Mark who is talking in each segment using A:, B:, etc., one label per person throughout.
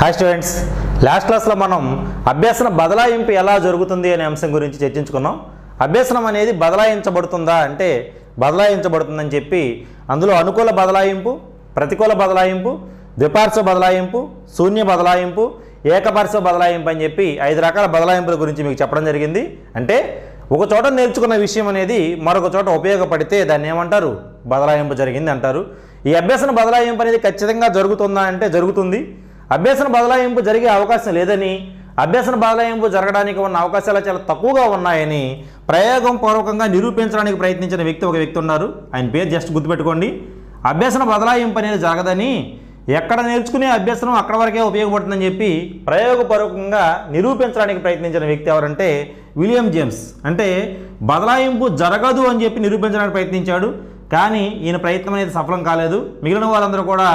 A: hi students last క్లాస్లో మనం అభ్యసన బదలాయింపు ఎలా జరుగుతుంది అనే అంశం గురించి చర్చించుకున్నాం అభ్యసనం అనేది బదలాయించబడుతుందా అంటే బదలాయించబడుతుందని చెప్పి అందులో అనుకూల బదలాయింపు ప్రతికూల బదలాయింపు ద్విపార్శ్వ బదలాయింపు శూన్య బదలాయింపు ఏకపార్శ్వ బదలాయింపు అని చెప్పి ఐదు రకాల బదలాయింపుల గురించి మీకు చెప్పడం జరిగింది అంటే ఒక చోట నేర్చుకున్న విషయం అనేది మరొక చోట ఉపయోగపడితే దాన్ని ఏమంటారు బదలాయింపు జరిగింది అంటారు ఈ అభ్యసన బదలాయింపు అనేది ఖచ్చితంగా జరుగుతుందా అంటే జరుగుతుంది అభ్యసన బదలాయింపు జరిగే అవకాశం లేదని అభ్యసన బదలాయింపు జరగడానికి ఉన్న అవకాశాలు చాలా తక్కువగా ఉన్నాయని ప్రయోగం పూర్వకంగా నిరూపించడానికి ప్రయత్నించిన వ్యక్తి ఒక వ్యక్తి ఉన్నారు ఆయన పేరు జస్ట్ గుర్తుపెట్టుకోండి అభ్యసన బదలాయింపు అనేది జరగదని ఎక్కడ నేర్చుకునే అభ్యసనం అక్కడ వరకే ఉపయోగపడుతుందని చెప్పి ప్రయోగపూర్వకంగా నిరూపించడానికి ప్రయత్నించిన వ్యక్తి ఎవరంటే విలియం జేమ్స్ అంటే బదలాయింపు జరగదు అని చెప్పి నిరూపించడానికి ప్రయత్నించాడు కానీ ఈయన ప్రయత్నం అనేది సఫలం కాలేదు మిగిలిన వారందరూ కూడా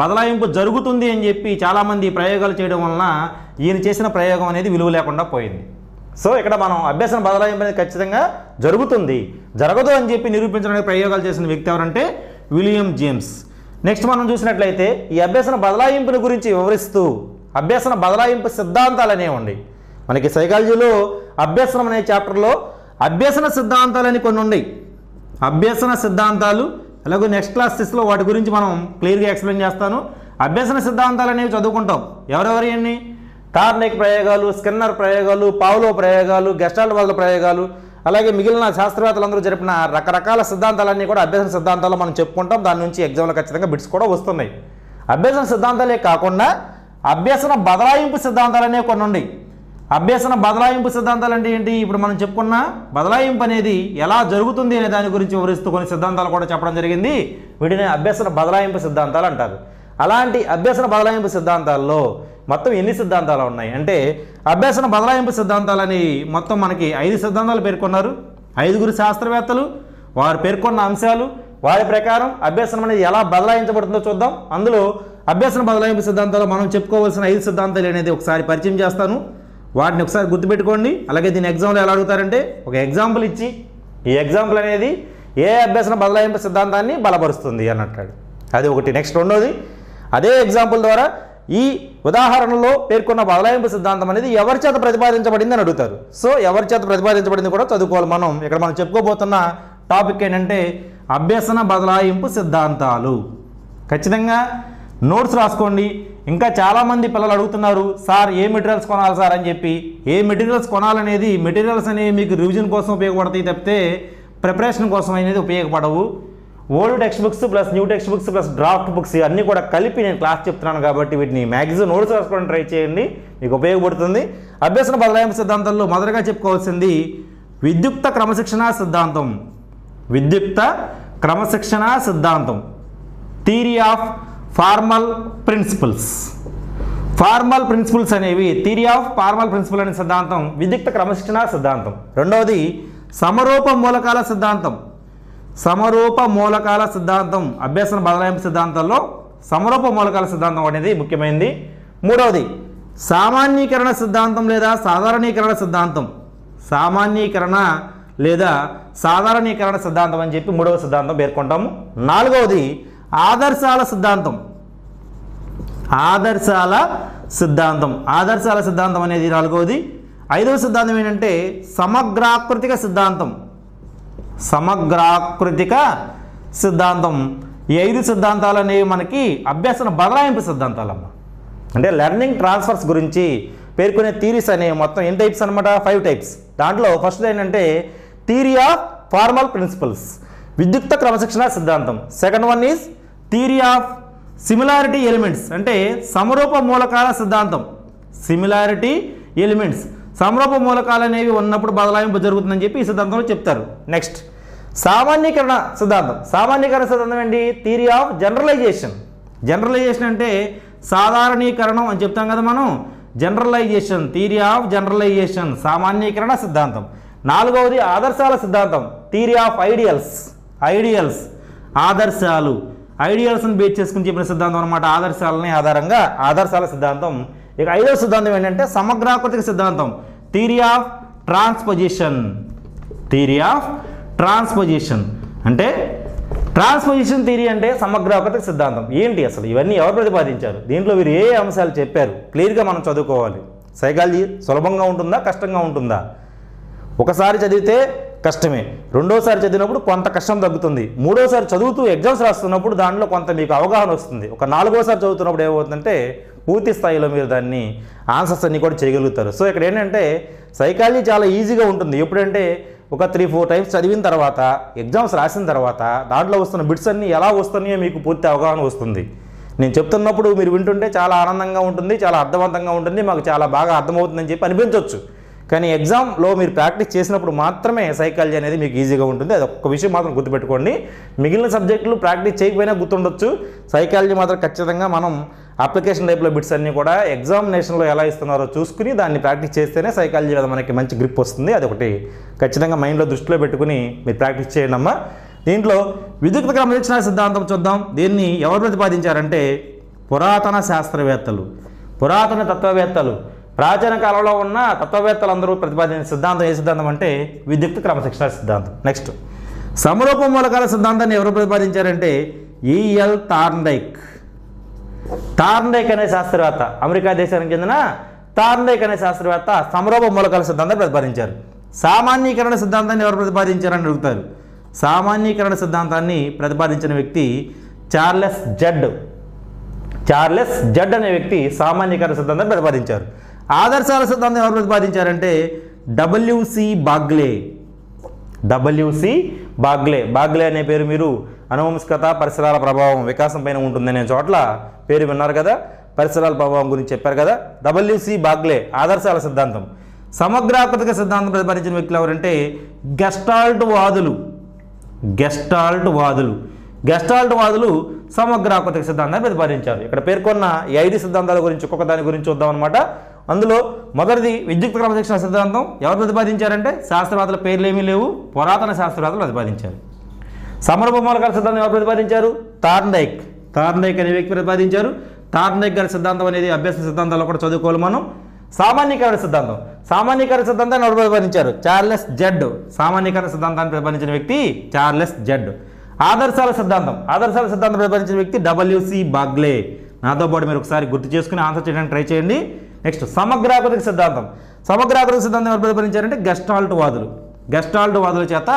A: బదలాయింపు జరుగుతుంది అని చెప్పి చాలామంది ప్రయోగాలు చేయడం వలన ఈయన చేసిన ప్రయోగం అనేది విలువ లేకుండా పోయింది సో ఇక్కడ మనం అభ్యసన బదలాయింపు అనేది ఖచ్చితంగా జరుగుతుంది జరగదు అని చెప్పి నిరూపించడానికి ప్రయోగాలు చేసిన వ్యక్తి ఎవరంటే విలియం జేమ్స్ నెక్స్ట్ మనం చూసినట్లయితే ఈ అభ్యసన బదలాయింపుని గురించి వివరిస్తూ అభ్యసన బదలాయింపు సిద్ధాంతాలు అనేవి మనకి సైకాలజీలో అభ్యసనం అనే చాప్టర్లో అభ్యసన సిద్ధాంతాలు అని కొన్ని ఉన్నాయి అభ్యసన సిద్ధాంతాలు అలాగే నెక్స్ట్ క్లాస్ సిక్స్లో వాటి గురించి మనం క్లియర్గా ఎక్స్ప్లెయిన్ చేస్తాను అభ్యసన సిద్ధాంతాలు అనేవి చదువుకుంటాం అన్ని టార్నిక్ ప్రయోగాలు స్కిన్నర్ ప్రయోగాలు పావులో ప్రయోగాలు గెస్టాల్ వాళ్ళ ప్రయోగాలు అలాగే మిగిలిన శాస్త్రవేత్తలందరూ జరిపిన రకరకాల సిద్ధాంతాలన్నీ కూడా అభ్యసన సిద్ధాంతాలు మనం చెప్పుకుంటాం దాని నుంచి ఎగ్జామ్లో ఖచ్చితంగా బిట్స్ కూడా వస్తున్నాయి అభ్యసన సిద్ధాంతాలే కాకుండా అభ్యసన బదలాయింపు సిద్ధాంతాలనే కొన్ని ఉన్నాయి అభ్యసన బదలాయింపు సిద్ధాంతాలు అంటే ఏంటి ఇప్పుడు మనం చెప్పుకున్న బదలాయింపు అనేది ఎలా జరుగుతుంది అనే దాని గురించి వివరిస్తూ కొన్ని సిద్ధాంతాలు కూడా చెప్పడం జరిగింది వీటిని అభ్యసన బదలాయింపు సిద్ధాంతాలు అంటారు అలాంటి అభ్యసన బదలాయింపు సిద్ధాంతాల్లో మొత్తం ఎన్ని సిద్ధాంతాలు ఉన్నాయి అంటే అభ్యసన బదలాయింపు సిద్ధాంతాలని మొత్తం మనకి ఐదు సిద్ధాంతాలు పేర్కొన్నారు ఐదుగురు శాస్త్రవేత్తలు వారు పేర్కొన్న అంశాలు వారి ప్రకారం అభ్యసనం అనేది ఎలా బదలాయించబడుతుందో చూద్దాం అందులో అభ్యసన బదలాయింపు సిద్ధాంతాలు మనం చెప్పుకోవాల్సిన ఐదు సిద్ధాంతాలు అనేది ఒకసారి పరిచయం చేస్తాను వాటిని ఒకసారి గుర్తుపెట్టుకోండి అలాగే దీని ఎగ్జామ్లో ఎలా అడుగుతారంటే ఒక ఎగ్జాంపుల్ ఇచ్చి ఈ ఎగ్జాంపుల్ అనేది ఏ అభ్యసన బదలాయింపు సిద్ధాంతాన్ని బలపరుస్తుంది అని అంటాడు అది ఒకటి నెక్స్ట్ రెండోది అదే ఎగ్జాంపుల్ ద్వారా ఈ ఉదాహరణలో పేర్కొన్న బదలాయింపు సిద్ధాంతం అనేది ఎవరి చేత ప్రతిపాదించబడింది అని అడుగుతారు సో ఎవరి చేత ప్రతిపాదించబడింది కూడా చదువుకోవాలి మనం ఇక్కడ మనం చెప్పుకోబోతున్న టాపిక్ ఏంటంటే అభ్యసన బదలాయింపు సిద్ధాంతాలు ఖచ్చితంగా నోట్స్ రాసుకోండి ఇంకా చాలామంది పిల్లలు అడుగుతున్నారు సార్ ఏ మెటీరియల్స్ కొనాలి సార్ అని చెప్పి ఏ మెటీరియల్స్ కొనాలనేది మెటీరియల్స్ అనేవి మీకు రివిజన్ కోసం ఉపయోగపడతాయి తప్పితే ప్రిపరేషన్ కోసం అనేది ఉపయోగపడవు old text books plus new text books plus draft books అన్నీ కూడా కలిపి నేను క్లాస్ చెప్తున్నాను కాబట్టి వీటిని మ్యాక్సిమం నోట్స్ రాసుకోవడం ట్రై చేయండి మీకు ఉపయోగపడుతుంది అభ్యసన బదలాయింపు సిద్ధాంతంలో మొదటగా చెప్పుకోవాల్సింది విద్యుక్త క్రమశిక్షణ సిద్ధాంతం విద్యుక్త క్రమశిక్షణ సిద్ధాంతం theory of formal principles formal principles అనేవి థియరీ ఆఫ్ ఫార్మల్ ప్రిన్సిపల్ అనే సిద్ధాంతం విద్యుక్త క్రమశిక్షణ సిద్ధాంతం రెండవది సమరూప మూలకాల సిద్ధాంతం సమరూప మూలకాల సిద్ధాంతం అభ్యసన బదలాయింపు సిద్ధాంతంలో సమరూప మూలకాల సిద్ధాంతం అనేది ముఖ్యమైనది మూడవది సామాన్యీకరణ సిద్ధాంతం లేదా సాధారణీకరణ సిద్ధాంతం సామాన్యీకరణ లేదా సాధారణీకరణ సిద్ధాంతం అని చెప్పి మూడవ సిద్ధాంతం పేర్కొంటాము నాలుగవది ఆదర్శాల సిద్ధాంతం ఆదర్శాల సిద్ధాంతం ఆదర్శాల సిద్ధాంతం అనేది నాలుగవది ఐదవ సిద్ధాంతం ఏంటంటే సమగ్రాకృతిక సిద్ధాంతం సమగ్రాకృతిక సిద్ధాంతం ఈ ఐదు సిద్ధాంతాలు అనేవి మనకి అభ్యాసన బదలాయింపు సిద్ధాంతాలమ్మ అంటే లెర్నింగ్ ట్రాన్స్ఫర్స్ గురించి పేర్కొనే థీరీస్ అనేవి మొత్తం ఎన్ని టైప్స్ అనమాట ఫైవ్ టైప్స్ దాంట్లో ఫస్ట్ ఏంటంటే థీరీ ఆఫ్ ఫార్మల్ ప్రిన్సిపల్స్ విద్యుక్త క్రమశిక్షణ సిద్ధాంతం second one is theory of similarity elements అంటే సమరూప మూలకాల సిద్ధాంతం సిమిలారిటీ ఎలిమెంట్స్ సమరూప మూలకాలు అనేవి ఉన్నప్పుడు బదలాయింపు జరుగుతుందని చెప్పి ఈ సిద్ధాంతంలో చెప్తారు నెక్స్ట్ సామాన్యీకరణ సిద్ధాంతం సామాన్యీకరణ సిద్ధాంతం ఏంటి థీరీ ఆఫ్ జనరలైజేషన్ జనరలైజేషన్ అంటే సాధారణీకరణం అని చెప్తాం కదా మనం జనరలైజేషన్ థీరీ ఆఫ్ జనరలైజేషన్ సామాన్యీకరణ సిద్ధాంతం నాలుగవది ఆదర్శాల సిద్ధాంతం థీరీ ఆఫ్ ఐడియల్స్ ఐడియల్స్ ఆదర్శాలు ఐడియల్స్ని బేస్ చేసుకుని చెప్పిన సిద్ధాంతం అనమాట ఆదర్శాలని ఆధారంగా ఆదర్శాల సిద్ధాంతం ఇక ఐదో సిద్ధాంతం ఏంటంటే సమగ్రాకృతిక సిద్ధాంతం theory of transposition theory of transposition అంటే ట్రాన్స్పొజిషన్ థీరీ అంటే సమగ్రాకృతిక సిద్ధాంతం ఏంటి అసలు ఇవన్నీ ఎవరు ప్రతిపాదించారు దీంట్లో వీరు ఏ అంశాలు చెప్పారు క్లియర్గా మనం చదువుకోవాలి సైకాలజీ సులభంగా ఉంటుందా కష్టంగా ఉంటుందా ఒకసారి చదివితే కష్టమే రెండోసారి చదివినప్పుడు కొంత కష్టం తగ్గుతుంది మూడోసారి చదువుతూ ఎగ్జామ్స్ రాస్తున్నప్పుడు దానిలో కొంత మీకు అవగాహన వస్తుంది ఒక నాలుగోసారి చదువుతున్నప్పుడు ఏమవుతుందంటే పూర్తి స్థాయిలో మీరు దాన్ని ఆన్సర్స్ అన్నీ కూడా చేయగలుగుతారు సో ఇక్కడ ఏంటంటే సైకాలజీ చాలా ఈజీగా ఉంటుంది ఎప్పుడంటే ఒక త్రీ ఫోర్ టైమ్స్ చదివిన తర్వాత ఎగ్జామ్స్ రాసిన తర్వాత దాంట్లో వస్తున్న బిట్స్ అన్నీ ఎలా వస్తున్నాయో మీకు పూర్తి అవగాహన వస్తుంది నేను చెప్తున్నప్పుడు మీరు వింటుంటే చాలా ఆనందంగా ఉంటుంది చాలా అర్థవంతంగా ఉంటుంది మాకు చాలా బాగా అర్థమవుతుందని చెప్పి అనిపించవచ్చు కానీ ఎగ్జామ్లో మీరు ప్రాక్టీస్ చేసినప్పుడు మాత్రమే సైకాలజీ అనేది మీకు ఈజీగా ఉంటుంది అది ఒక్క విషయం మాత్రం గుర్తుపెట్టుకోండి మిగిలిన సబ్జెక్టులు ప్రాక్టీస్ చేయకపోయినా గుర్తుండొచ్చు సైకాలజీ మాత్రం ఖచ్చితంగా మనం అప్లికేషన్ టైప్లో బిట్స్ అన్నీ కూడా ఎగ్జామినేషన్లో ఎలా ఇస్తున్నారో చూసుకుని దాన్ని ప్రాక్టీస్ చేస్తేనే సైకాలజీ మీద మనకి మంచి గ్రిప్ వస్తుంది అది ఒకటి ఖచ్చితంగా మైండ్లో దృష్టిలో పెట్టుకుని మీరు ప్రాక్టీస్ చేయండి అమ్మా దీంట్లో విద్యుత్ క్రమరక్షణ సిద్ధాంతం చూద్దాం దీన్ని ఎవరు ప్రతిపాదించారంటే పురాతన శాస్త్రవేత్తలు పురాతన తత్వవేత్తలు ప్రాచీన కాలంలో ఉన్న తత్వవేత్తలందరూ ప్రతిపాదించిన సిద్ధాంతం ఏ సిద్ధాంతం అంటే విద్యుక్త క్రమశిక్షణ సిద్ధాంతం నెక్స్ట్ సమరూప మూలకాల సిద్ధాంతాన్ని ఎవరు ప్రతిపాదించారంటే ఈఎల్ తార్నైక్ తార్నైక్ అనే శాస్త్రవేత్త అమెరికా దేశానికి చెందిన తార్నైక్ అనే శాస్త్రవేత్త సమరూప మూలకాల సిద్ధాంతాన్ని ప్రతిపాదించారు సామాన్యీకరణ సిద్ధాంతాన్ని ఎవరు ప్రతిపాదించారని అడుగుతారు సామాన్యీకరణ సిద్ధాంతాన్ని ప్రతిపాదించిన వ్యక్తి చార్లెస్ జడ్ చార్లెస్ జడ్ అనే వ్యక్తి సామాన్యీకరణ సిద్ధాంతాన్ని ప్రతిపాదించారు ఆదర్శాల సిద్ధాంతం ఎవరు ప్రతిపాదించారంటే W C Bagley W C Bagley Bagley అనే పేరు మీరు అనువంశకత పరిసరాల ప్రభావం వికాసం పైన ఉంటుందనే చోట్ల పేరు విన్నారు కదా పరిసరాల ప్రభావం గురించి చెప్పారు కదా డబ్ల్యూసి బాగ్లే ఆదర్శాల సిద్ధాంతం సమగ్రాకృతిక సిద్ధాంతం ప్రతిపాదించిన వ్యక్తులు ఎవరంటే గెస్టాల్ట్ వాదులు గెస్టాల్ట్ వాదులు గెస్టాల్ట్ వాదులు సమగ్రాకృతిక సిద్ధాంతాన్ని ప్రతిపాదించారు ఇక్కడ పేర్కొన్న ఐదు సిద్ధాంతాల గురించి ఒక్కొక్క దాని గురించి చూద్దామన్నమాట అందులో మొదటిది విద్యుత్ క్రమశిక్షణ సిద్ధాంతం ఎవరు ప్రతిపాదించారంటే శాస్త్రవేత్తల పేర్లు ఏమీ లేవు పురాతన శాస్త్రవేత్తలు ప్రతిపాదించారు సమరభూమాల గల సిద్ధాంతం ఎవరు ప్రతిపాదించారు తార్నైక్ తార్నైక్ అనే వ్యక్తి ప్రతిపాదించారు తార్నైక్ గారి సిద్ధాంతం అనేది అభ్యాస సిద్ధాంతాల్లో కూడా చదువుకోవాలి మనం సామాన్యీకరణ సిద్ధాంతం సామాన్యీకరణ సిద్ధాంతాన్ని ఎవరు ప్రతిపాదించారు చార్లెస్ జడ్ సామాన్యకరణ సిద్ధాంతాన్ని ప్రతిపాదించిన వ్యక్తి చార్లెస్ జడ్ ఆదర్శాల సిద్ధాంతం ఆదర్శాల సిద్ధాంతం ప్రతిపాదించిన వ్యక్తి డబ్ల్యూసి బాగ్లే నాతో పాటు మీరు ఒకసారి గుర్తు చేసుకుని ఆన్సర్ చేయడానికి ట్రై చేయండి నెక్స్ట్ సమగ్రాకృతిక సిద్ధాంతం సమగ్రాకృతిక సిద్ధాంతం ఎవరు ప్రతిపాదించారంటే గెస్టాల్ట్ వాదులు గెస్టాల్ట్ వాదుల చేత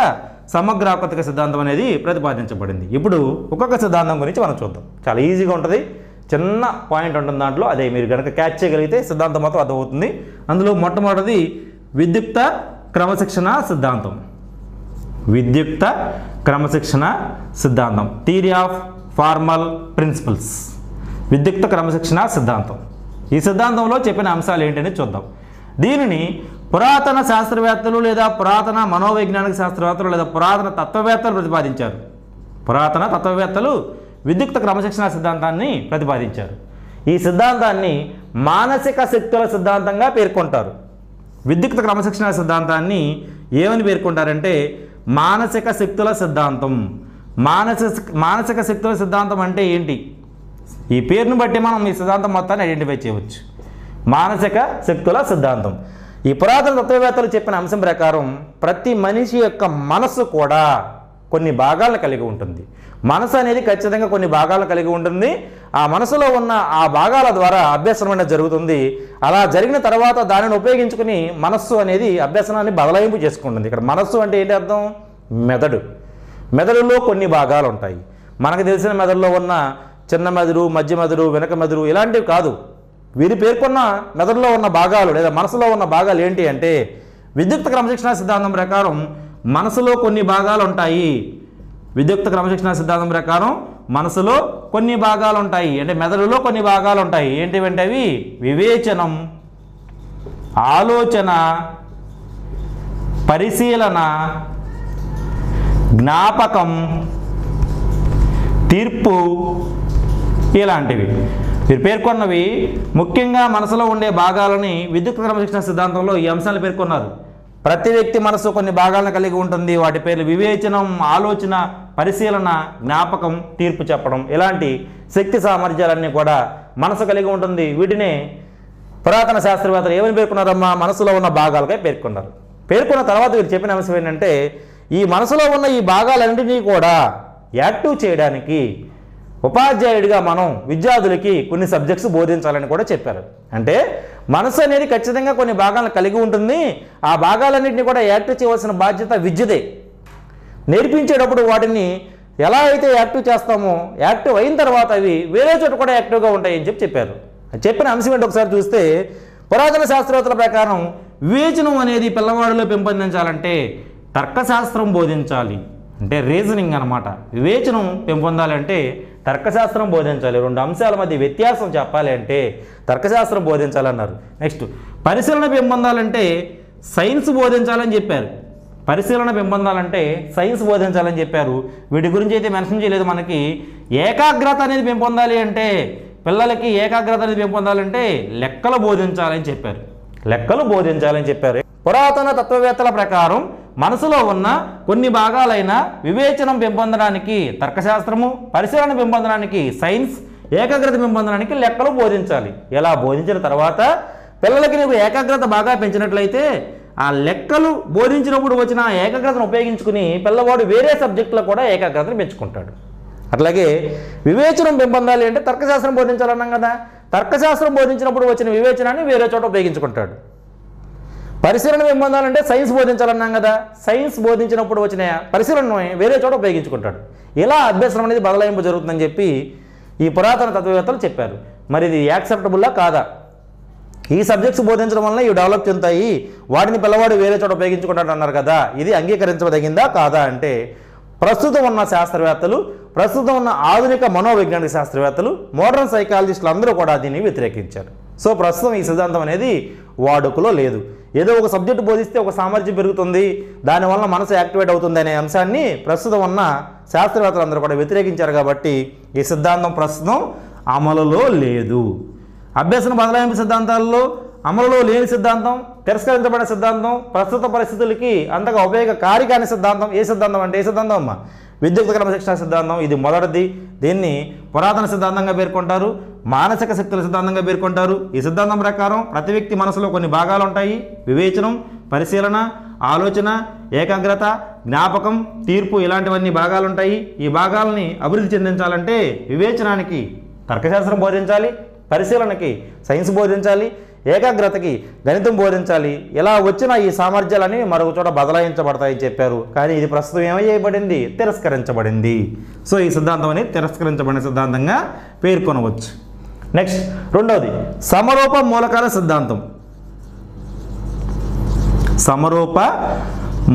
A: సమగ్రాకృతిక సిద్ధాంతం అనేది ప్రతిపాదించబడింది ఇప్పుడు ఒక్కొక్క సిద్ధాంతం గురించి మనం చూద్దాం చాలా ఈజీగా ఉంటుంది చిన్న పాయింట్ ఉంటుంది దాంట్లో అదే మీరు కనుక క్యాచ్ చేయగలిగితే సిద్ధాంతం మాత్రం అర్థమవుతుంది అందులో మొట్టమొదటిది విద్యుక్త క్రమశిక్షణ సిద్ధాంతం విద్యుక్త క్రమశిక్షణ సిద్ధాంతం థీరీ ఆఫ్ ఫార్మల్ ప్రిన్సిపల్స్ విద్యుక్త క్రమశిక్షణ సిద్ధాంతం ఈ సిద్ధాంతంలో చెప్పిన అంశాలు ఏంటని చూద్దాం దీనిని పురాతన శాస్త్రవేత్తలు లేదా పురాతన మనోవైజ్ఞానిక శాస్త్రవేత్తలు లేదా పురాతన తత్వవేత్తలు ప్రతిపాదించారు పురాతన తత్వవేత్తలు విద్యుక్త క్రమశిక్షణ సిద్ధాంతాన్ని ప్రతిపాదించారు ఈ సిద్ధాంతాన్ని మానసిక శక్తుల సిద్ధాంతంగా పేర్కొంటారు విద్యుక్త క్రమశిక్షణ సిద్ధాంతాన్ని ఏమని పేర్కొంటారంటే మానసిక శక్తుల సిద్ధాంతం మానసిక మానసిక శక్తుల సిద్ధాంతం అంటే ఏంటి ఈ పేరును బట్టి మనం ఈ సిద్ధాంతం మొత్తాన్ని ఐడెంటిఫై చేయవచ్చు మానసిక శక్తుల సిద్ధాంతం ఈ పురాతన తత్వవేత్తలు చెప్పిన అంశం ప్రకారం ప్రతి మనిషి యొక్క మనసు కూడా కొన్ని భాగాలను కలిగి ఉంటుంది మనసు అనేది ఖచ్చితంగా కొన్ని భాగాలను కలిగి ఉంటుంది ఆ మనసులో ఉన్న ఆ భాగాల ద్వారా అభ్యసనం అనేది జరుగుతుంది అలా జరిగిన తర్వాత దానిని ఉపయోగించుకుని మనస్సు అనేది అభ్యసనాన్ని బదలాయింపు చేసుకుంటుంది ఇక్కడ మనస్సు అంటే ఏంటి అర్థం మెదడు మెదడులో కొన్ని భాగాలు ఉంటాయి మనకు తెలిసిన మెదడులో ఉన్న చిన్న మెదడు మధ్య మెదడు వెనక మెదడు ఇలాంటివి కాదు వీరి పేర్కొన్న మెదడులో ఉన్న భాగాలు లేదా మనసులో ఉన్న భాగాలు ఏంటి అంటే విద్యుక్త క్రమశిక్షణ సిద్ధాంతం ప్రకారం మనసులో కొన్ని భాగాలు ఉంటాయి విద్యుక్త క్రమశిక్షణ సిద్ధాంతం ప్రకారం మనసులో కొన్ని భాగాలు ఉంటాయి అంటే మెదడులో కొన్ని భాగాలు ఉంటాయి ఏంటివంటే అవి వివేచనం ఆలోచన పరిశీలన జ్ఞాపకం తీర్పు ఇలాంటివి మీరు పేర్కొన్నవి ముఖ్యంగా మనసులో ఉండే భాగాలని విద్యుత్ క్రమశిక్షణ సిద్ధాంతంలో ఈ అంశాలు పేర్కొన్నారు ప్రతి వ్యక్తి మనసు కొన్ని భాగాలను కలిగి ఉంటుంది వాటి పేర్లు వివేచనం ఆలోచన పరిశీలన జ్ఞాపకం తీర్పు చెప్పడం ఇలాంటి శక్తి సామర్థ్యాలన్నీ కూడా మనసు కలిగి ఉంటుంది వీటినే పురాతన శాస్త్రవేత్తలు ఏమని పేర్కొన్నారమ్మా మనసులో ఉన్న భాగాలకై పేర్కొన్నారు పేర్కొన్న తర్వాత వీరు చెప్పిన అంశం ఏంటంటే ఈ మనసులో ఉన్న ఈ భాగాలన్నింటినీ కూడా యాక్టివ్ చేయడానికి ఉపాధ్యాయుడిగా మనం విద్యార్థులకి కొన్ని సబ్జెక్ట్స్ బోధించాలని కూడా చెప్పారు అంటే మనసు అనేది ఖచ్చితంగా కొన్ని భాగాలను కలిగి ఉంటుంది ఆ భాగాలన్నింటినీ కూడా యాక్టివ్ చేయవలసిన బాధ్యత విద్యదే నేర్పించేటప్పుడు వాటిని ఎలా అయితే యాక్టివ్ చేస్తామో యాక్టివ్ అయిన తర్వాత అవి వేరే చోట కూడా యాక్టివ్గా ఉంటాయని చెప్పి చెప్పారు చెప్పిన అంశం ఏంటి ఒకసారి చూస్తే పురాతన శాస్త్రవేత్తల ప్రకారం వివేచనం అనేది పిల్లవాడిలో పెంపొందించాలంటే తర్కశాస్త్రం బోధించాలి అంటే రీజనింగ్ అనమాట వివేచనం పెంపొందాలంటే తర్కశాస్త్రం బోధించాలి రెండు అంశాల మధ్య వ్యత్యాసం చెప్పాలి అంటే తర్కశాస్త్రం బోధించాలన్నారు నెక్స్ట్ పరిశీలన బింబందాలంటే సైన్స్ బోధించాలని చెప్పారు పరిశీలన పెంపొందాలంటే సైన్స్ బోధించాలని చెప్పారు వీటి గురించి అయితే మెన్షన్ చేయలేదు మనకి ఏకాగ్రత అనేది పెంపొందాలి అంటే పిల్లలకి ఏకాగ్రత అనేది పెంపొందాలంటే లెక్కలు బోధించాలని చెప్పారు లెక్కలు బోధించాలని చెప్పారు పురాతన తత్వవేత్తల ప్రకారం మనసులో ఉన్న కొన్ని భాగాలైన వివేచనం పెంపొందడానికి తర్కశాస్త్రము పరిశీలన పెంపొందడానికి సైన్స్ ఏకాగ్రత పెంపొందడానికి లెక్కలు బోధించాలి ఇలా బోధించిన తర్వాత పిల్లలకి నీకు ఏకాగ్రత బాగా పెంచినట్లయితే ఆ లెక్కలు బోధించినప్పుడు వచ్చిన ఆ ఏకాగ్రతను ఉపయోగించుకుని పిల్లవాడు వేరే సబ్జెక్టులో కూడా ఏకాగ్రతను పెంచుకుంటాడు అట్లాగే వివేచనం పెంపొందాలి అంటే తర్కశాస్త్రం బోధించాలన్నాం కదా తర్కశాస్త్రం బోధించినప్పుడు వచ్చిన వివేచనాన్ని వేరే చోట ఉపయోగించుకుంటాడు పరిశీలన విబంధాలంటే సైన్స్ బోధించాలన్నాం కదా సైన్స్ బోధించినప్పుడు వచ్చిన పరిశీలన వేరే చోట ఉపయోగించుకుంటాడు ఇలా అభ్యసనం అనేది బదలాయింపు జరుగుతుందని చెప్పి ఈ పురాతన తత్వవేత్తలు చెప్పారు మరి ఇది యాక్సెప్టబుల్లా కాదా ఈ సబ్జెక్ట్స్ బోధించడం వలన ఇవి డెవలప్ చెందుతాయి వాటిని పిల్లవాడు వేరే చోట ఉపయోగించుకుంటాడు అన్నారు కదా ఇది అంగీకరించదగిందా కాదా అంటే ప్రస్తుతం ఉన్న శాస్త్రవేత్తలు ప్రస్తుతం ఉన్న ఆధునిక మనోవైజ్ఞానిక శాస్త్రవేత్తలు మోడర్న్ సైకాలజిస్టులు అందరూ కూడా దీన్ని వ్యతిరేకించారు సో ప్రస్తుతం ఈ సిద్ధాంతం అనేది వాడుకలో లేదు ఏదో ఒక సబ్జెక్టు బోధిస్తే ఒక సామర్థ్యం పెరుగుతుంది దానివల్ల మనసు యాక్టివేట్ అవుతుంది అనే అంశాన్ని ప్రస్తుతం ఉన్న శాస్త్రవేత్తలు అందరూ కూడా వ్యతిరేకించారు కాబట్టి ఈ సిద్ధాంతం ప్రస్తుతం అమలులో లేదు అభ్యసన బదలాయింపు సిద్ధాంతాల్లో అమలులో లేని సిద్ధాంతం తిరస్కరించబడిన సిద్ధాంతం ప్రస్తుత పరిస్థితులకి అంతగా ఉపయోగకారి కాని సిద్ధాంతం ఏ సిద్ధాంతం అంటే ఏ సిద్ధాంతం అమ్మ విద్యుత్ క్రమశిక్షణ సిద్ధాంతం ఇది మొదటిది దీన్ని పురాతన సిద్ధాంతంగా పేర్కొంటారు మానసిక శక్తుల సిద్ధాంతంగా పేర్కొంటారు ఈ సిద్ధాంతం ప్రకారం ప్రతి వ్యక్తి మనసులో కొన్ని భాగాలు ఉంటాయి వివేచనం పరిశీలన ఆలోచన ఏకాగ్రత జ్ఞాపకం తీర్పు ఇలాంటివన్నీ భాగాలుంటాయి ఈ భాగాలని అభివృద్ధి చెందించాలంటే వివేచనానికి తర్కశాస్త్రం బోధించాలి పరిశీలనకి సైన్స్ బోధించాలి ఏకాగ్రతకి గణితం బోధించాలి ఇలా వచ్చిన ఈ సామర్థ్యాలని మరొక చోట బదలాయించబడతాయని చెప్పారు కానీ ఇది ప్రస్తుతం ఏమయ్యబడింది తిరస్కరించబడింది సో ఈ సిద్ధాంతం అనేది తిరస్కరించబడిన సిద్ధాంతంగా పేర్కొనవచ్చు నెక్స్ట్ రెండవది సమరూప మూలకాల సిద్ధాంతం సమరూప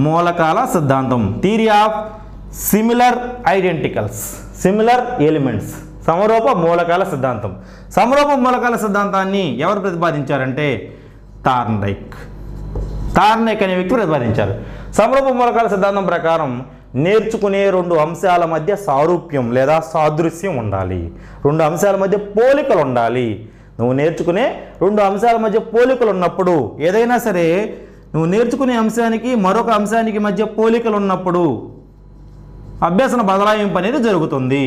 A: మూలకాల సిద్ధాంతం theory of similar identicals similar elements సమరూప మూలకాల సిద్ధాంతం సమరూప మూలకాల సిద్ధాంతాన్ని ఎవరు ప్రతిపాదించారంటే రైక్ టార్నైక్ రైక్ అనే వ్యక్తి ప్రతిపాదించారు సమరూప మూలకాల సిద్ధాంతం ప్రకారం నేర్చుకునే రెండు అంశాల మధ్య సారూప్యం లేదా సాదృశ్యం ఉండాలి రెండు అంశాల మధ్య పోలికలు ఉండాలి నువ్వు నేర్చుకునే రెండు అంశాల మధ్య పోలికలు ఉన్నప్పుడు ఏదైనా సరే నువ్వు నేర్చుకునే అంశానికి మరొక అంశానికి మధ్య పోలికలు ఉన్నప్పుడు అభ్యసన బదలాయింపు అనేది జరుగుతుంది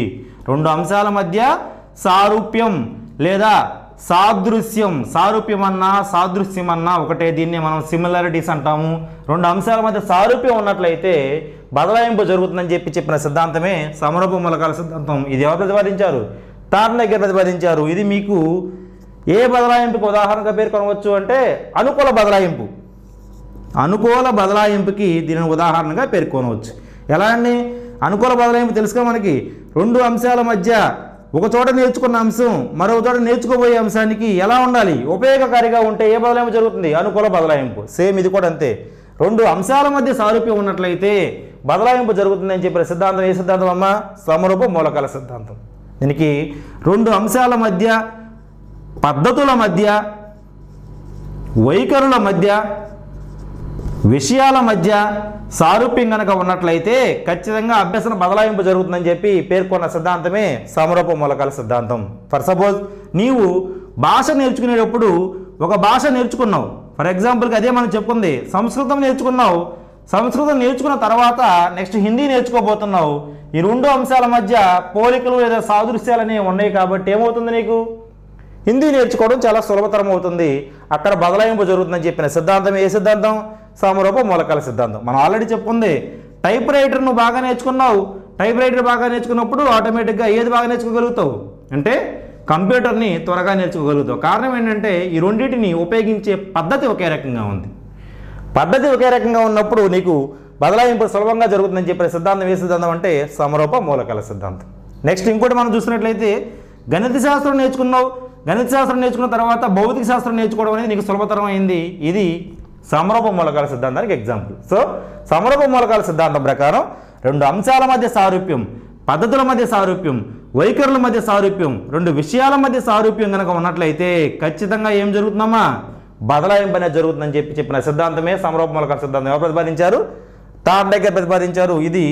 A: రెండు అంశాల మధ్య సారూప్యం లేదా సాదృశ్యం సారూప్యం అన్నా సాదృశ్యం అన్నా ఒకటే దీన్ని మనం సిమిలారిటీస్ అంటాము రెండు అంశాల మధ్య సారూప్యం ఉన్నట్లయితే బదలాయింపు జరుగుతుందని చెప్పి చెప్పిన సిద్ధాంతమే సమరూప మూలకాల సిద్ధాంతం ఇది ఎవరు ప్రతిపాదించారు తారణ దగ్గర ప్రతిపాదించారు ఇది మీకు ఏ బదలాయింపుకి ఉదాహరణగా పేర్కొనవచ్చు అంటే అనుకూల బదలాయింపు అనుకూల బదలాయింపుకి దీనిని ఉదాహరణగా పేర్కొనవచ్చు ఎలా అండి అనుకూల బదలాయింపు తెలుసుకో మనకి రెండు అంశాల మధ్య ఒక చోట నేర్చుకున్న అంశం మరో చోట నేర్చుకోబోయే అంశానికి ఎలా ఉండాలి ఉపయోగకారిగా ఉంటే ఏ బదలాయింపు జరుగుతుంది అనుకూల బదలాయింపు సేమ్ ఇది కూడా అంతే రెండు అంశాల మధ్య సారూప్యం ఉన్నట్లయితే బదలాయింపు జరుగుతుందని చెప్పిన సిద్ధాంతం ఏ సిద్ధాంతం అమ్మా సమరూప మూలకాల సిద్ధాంతం దీనికి రెండు అంశాల మధ్య పద్ధతుల మధ్య వైఖరుల మధ్య విషయాల మధ్య సారూప్యం కనుక ఉన్నట్లయితే ఖచ్చితంగా అభ్యసన బదలాయింపు జరుగుతుందని చెప్పి పేర్కొన్న సిద్ధాంతమే సమరూప మూలకాల సిద్ధాంతం ఫర్ సపోజ్ నీవు భాష నేర్చుకునేటప్పుడు ఒక భాష నేర్చుకున్నావు ఫర్ ఎగ్జాంపుల్కి అదే మనం చెప్పుకుంది సంస్కృతం నేర్చుకున్నావు సంస్కృతం నేర్చుకున్న తర్వాత నెక్స్ట్ హిందీ నేర్చుకోబోతున్నావు ఈ రెండు అంశాల మధ్య పోలికలు లేదా సాదృశ్యాలు అనేవి ఉన్నాయి కాబట్టి ఏమవుతుంది నీకు హిందీ నేర్చుకోవడం చాలా సులభతరం అవుతుంది అక్కడ బదలాయింపు జరుగుతుందని చెప్పిన సిద్ధాంతం ఏ సిద్ధాంతం సమరూప మూలకాల సిద్ధాంతం మనం ఆల్రెడీ చెప్పుకుంది టైప్ రైటర్ నువ్వు బాగా నేర్చుకున్నావు టైప్ రైటర్ బాగా నేర్చుకున్నప్పుడు ఆటోమేటిక్గా ఏది బాగా నేర్చుకోగలుగుతావు అంటే కంప్యూటర్ని త్వరగా నేర్చుకోగలుగుతావు కారణం ఏంటంటే ఈ రెండింటిని ఉపయోగించే పద్ధతి ఒకే రకంగా ఉంది పద్ధతి ఒకే రకంగా ఉన్నప్పుడు నీకు బదలాయింపు సులభంగా జరుగుతుందని చెప్పిన సిద్ధాంతం ఏ సిద్ధాంతం అంటే సమరూప మూలకాల సిద్ధాంతం నెక్స్ట్ ఇంకోటి మనం చూసినట్లయితే గణిత శాస్త్రం నేర్చుకున్నావు గణిత శాస్త్రం నేర్చుకున్న తర్వాత భౌతిక శాస్త్రం నేర్చుకోవడం అనేది నీకు అయింది ఇది సమరూప మూలకాల సిద్ధాంతానికి ఎగ్జాంపుల్ సో సమరూప మూలకాల సిద్ధాంతం ప్రకారం రెండు అంశాల మధ్య సారూప్యం పద్ధతుల మధ్య సారూప్యం వైఖరుల మధ్య సారూప్యం రెండు విషయాల మధ్య సారూప్యం కనుక ఉన్నట్లయితే ఖచ్చితంగా ఏం జరుగుతుందమ్మా బదలాయింపు అనేది జరుగుతుందని చెప్పి చెప్పిన సిద్ధాంతమే సమరూపమూలక సిద్ధాంతం ఎవరు ప్రతిపాదించారు తాండకే ప్రతిపాదించారు ఇది